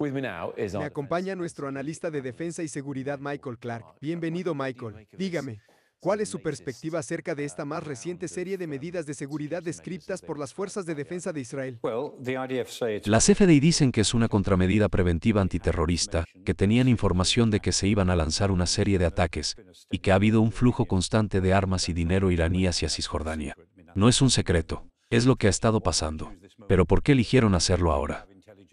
Me acompaña nuestro analista de defensa y seguridad Michael Clark. Bienvenido Michael. Dígame, ¿Cuál es su perspectiva acerca de esta más reciente serie de medidas de seguridad descritas por las Fuerzas de Defensa de Israel? Las FDI dicen que es una contramedida preventiva antiterrorista, que tenían información de que se iban a lanzar una serie de ataques, y que ha habido un flujo constante de armas y dinero iraní hacia Cisjordania. No es un secreto, es lo que ha estado pasando. Pero ¿por qué eligieron hacerlo ahora?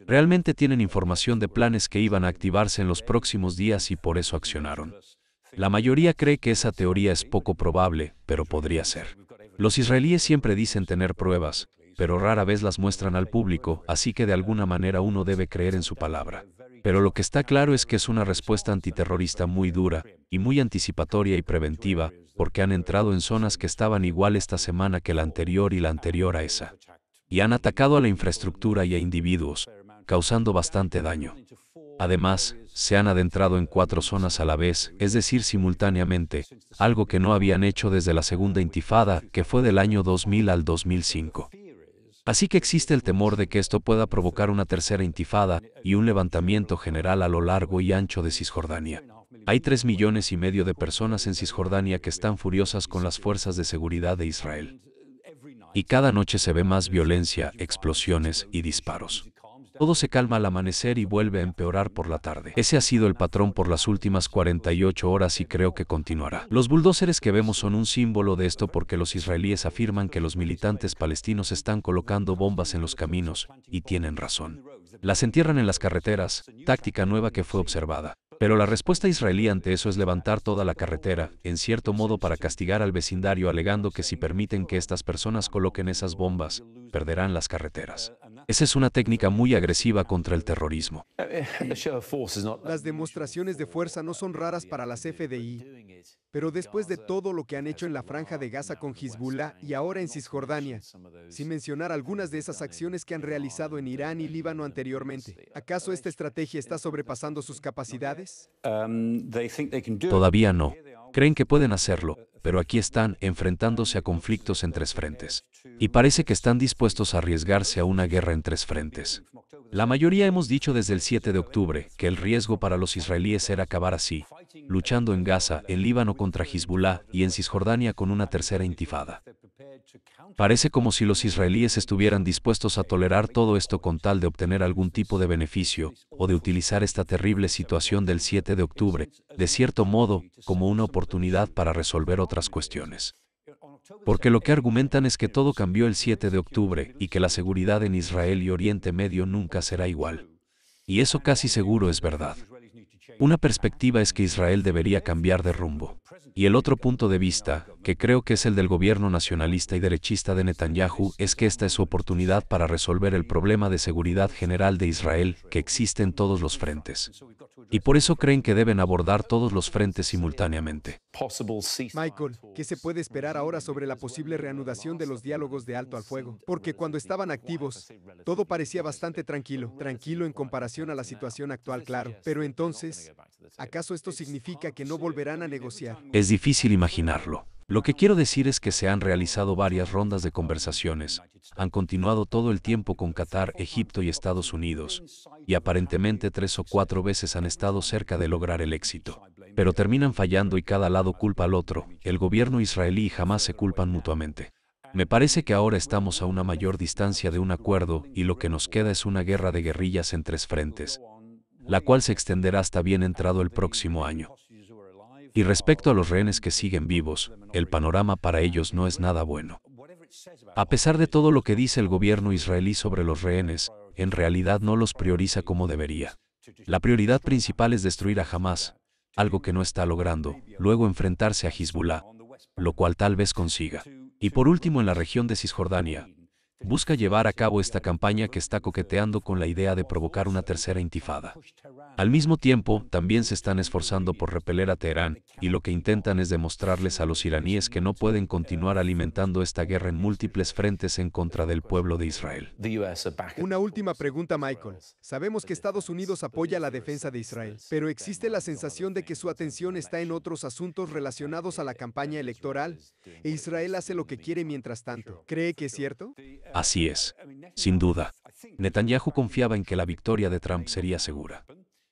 Realmente tienen información de planes que iban a activarse en los próximos días y por eso accionaron. La mayoría cree que esa teoría es poco probable, pero podría ser. Los israelíes siempre dicen tener pruebas, pero rara vez las muestran al público, así que de alguna manera uno debe creer en su palabra. Pero lo que está claro es que es una respuesta antiterrorista muy dura, y muy anticipatoria y preventiva, porque han entrado en zonas que estaban igual esta semana que la anterior y la anterior a esa. Y han atacado a la infraestructura y a individuos, causando bastante daño. Además, se han adentrado en cuatro zonas a la vez, es decir, simultáneamente, algo que no habían hecho desde la segunda intifada, que fue del año 2000 al 2005. Así que existe el temor de que esto pueda provocar una tercera intifada y un levantamiento general a lo largo y ancho de Cisjordania. Hay tres millones y medio de personas en Cisjordania que están furiosas con las fuerzas de seguridad de Israel. Y cada noche se ve más violencia, explosiones y disparos. Todo se calma al amanecer y vuelve a empeorar por la tarde. Ese ha sido el patrón por las últimas 48 horas y creo que continuará. Los bulldóceres que vemos son un símbolo de esto porque los israelíes afirman que los militantes palestinos están colocando bombas en los caminos, y tienen razón. Las entierran en las carreteras, táctica nueva que fue observada. Pero la respuesta israelí ante eso es levantar toda la carretera, en cierto modo para castigar al vecindario alegando que si permiten que estas personas coloquen esas bombas, perderán las carreteras. Esa es una técnica muy agresiva contra el terrorismo. Eh, eh, las demostraciones de fuerza no son raras para las FDI. Pero después de todo lo que han hecho en la franja de Gaza con Hezbollah y ahora en Cisjordania, sin mencionar algunas de esas acciones que han realizado en Irán y Líbano anteriormente, ¿acaso esta estrategia está sobrepasando sus capacidades? Um, Todavía no. Creen que pueden hacerlo, pero aquí están enfrentándose a conflictos en tres frentes. Y parece que están dispuestos a arriesgarse a una guerra en tres frentes. La mayoría hemos dicho desde el 7 de octubre que el riesgo para los israelíes era acabar así, luchando en Gaza, en Líbano contra Hezbollah y en Cisjordania con una tercera intifada. Parece como si los israelíes estuvieran dispuestos a tolerar todo esto con tal de obtener algún tipo de beneficio o de utilizar esta terrible situación del 7 de octubre, de cierto modo, como una oportunidad para resolver otras cuestiones. Porque lo que argumentan es que todo cambió el 7 de octubre y que la seguridad en Israel y Oriente Medio nunca será igual. Y eso casi seguro es verdad. Una perspectiva es que Israel debería cambiar de rumbo. Y el otro punto de vista que creo que es el del gobierno nacionalista y derechista de Netanyahu, es que esta es su oportunidad para resolver el problema de seguridad general de Israel que existe en todos los frentes. Y por eso creen que deben abordar todos los frentes simultáneamente. Michael, ¿qué se puede esperar ahora sobre la posible reanudación de los diálogos de alto al fuego? Porque cuando estaban activos, todo parecía bastante tranquilo, tranquilo en comparación a la situación actual, claro. Pero entonces, ¿acaso esto significa que no volverán a negociar? Es difícil imaginarlo. Lo que quiero decir es que se han realizado varias rondas de conversaciones, han continuado todo el tiempo con Qatar, Egipto y Estados Unidos, y aparentemente tres o cuatro veces han estado cerca de lograr el éxito. Pero terminan fallando y cada lado culpa al otro, el gobierno israelí jamás se culpan mutuamente. Me parece que ahora estamos a una mayor distancia de un acuerdo y lo que nos queda es una guerra de guerrillas en tres frentes, la cual se extenderá hasta bien entrado el próximo año. Y respecto a los rehenes que siguen vivos, el panorama para ellos no es nada bueno. A pesar de todo lo que dice el gobierno israelí sobre los rehenes, en realidad no los prioriza como debería. La prioridad principal es destruir a Hamas, algo que no está logrando, luego enfrentarse a Hezbollah, lo cual tal vez consiga. Y por último, en la región de Cisjordania, busca llevar a cabo esta campaña que está coqueteando con la idea de provocar una tercera intifada. Al mismo tiempo, también se están esforzando por repeler a Teherán, y lo que intentan es demostrarles a los iraníes que no pueden continuar alimentando esta guerra en múltiples frentes en contra del pueblo de Israel. Una última pregunta, Michael. Sabemos que Estados Unidos apoya la defensa de Israel, pero existe la sensación de que su atención está en otros asuntos relacionados a la campaña electoral, e Israel hace lo que quiere mientras tanto. ¿Cree que es cierto? Así es, sin duda. Netanyahu confiaba en que la victoria de Trump sería segura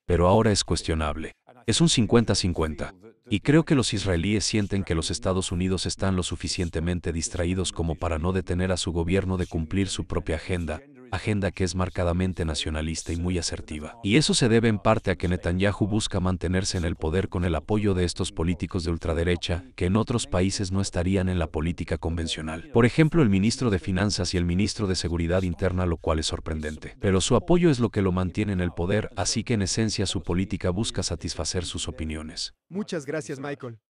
pero ahora es cuestionable. Es un 50-50. Y creo que los israelíes sienten que los Estados Unidos están lo suficientemente distraídos como para no detener a su gobierno de cumplir su propia agenda, agenda que es marcadamente nacionalista y muy asertiva. Y eso se debe en parte a que Netanyahu busca mantenerse en el poder con el apoyo de estos políticos de ultraderecha que en otros países no estarían en la política convencional. Por ejemplo, el ministro de Finanzas y el ministro de Seguridad Interna, lo cual es sorprendente. Pero su apoyo es lo que lo mantiene en el poder, así que en esencia su política busca satisfacer sus opiniones. Muchas gracias, Michael.